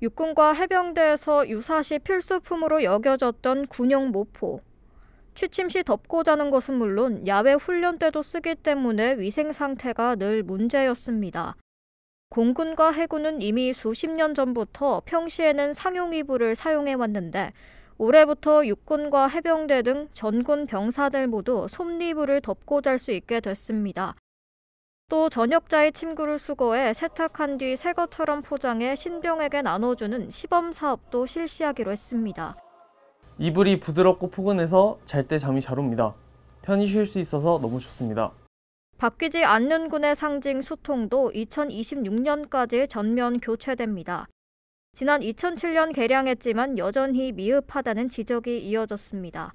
육군과 해병대에서 유사시 필수품으로 여겨졌던 군용 모포. 취침 시 덮고 자는 것은 물론 야외 훈련 때도 쓰기 때문에 위생 상태가 늘 문제였습니다. 공군과 해군은 이미 수십 년 전부터 평시에는 상용 이불을 사용해 왔는데 올해부터 육군과 해병대 등 전군 병사들 모두 솜니불을 덮고 잘 수 있게 됐습니다. 또 전역자의 침구를 수거해 세탁한 뒤새 것처럼 포장해 신병에게 나눠주는 시범 사업도 실시하기로 했습니다. 이불이 부드럽고 포근해서 잘 때 잠이 잘 옵니다. 편히 쉴 수 있어서 너무 좋습니다. 바뀌지 않는 군의 상징 수통도 2026년까지 전면 교체됩니다. 지난 2007년 개량했지만 여전히 미흡하다는 지적이 이어졌습니다.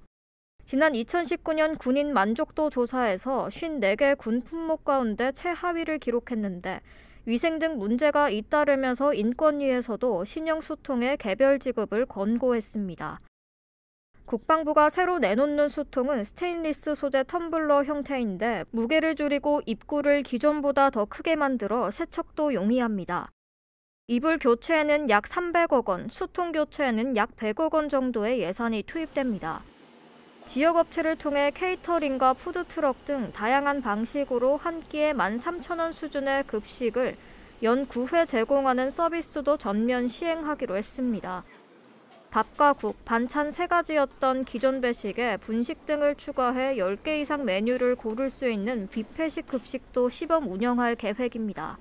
지난 2019년 군인 만족도 조사에서 54개 군 품목 가운데 최하위를 기록했는데 위생 등 문제가 잇따르면서 인권위에서도 신형 수통의 개별 지급을 권고했습니다. 국방부가 새로 내놓는 수통은 스테인리스 소재 텀블러 형태인데 무게를 줄이고 입구를 기존보다 더 크게 만들어 세척도 용이합니다. 입을 교체에는 약 300억 원, 수통 교체에는 약 100억 원 정도의 예산이 투입됩니다. 지역 업체를 통해 케이터링과 푸드트럭 등 다양한 방식으로 한 끼에 13,000원 수준의 급식을 연 9회 제공하는 서비스도 전면 시행하기로 했습니다. 밥과 국, 반찬 3가지였던 기존 배식에 분식 등을 추가해 10개 이상 메뉴를 고를 수 있는 뷔페식 급식도 시범 운영할 계획입니다.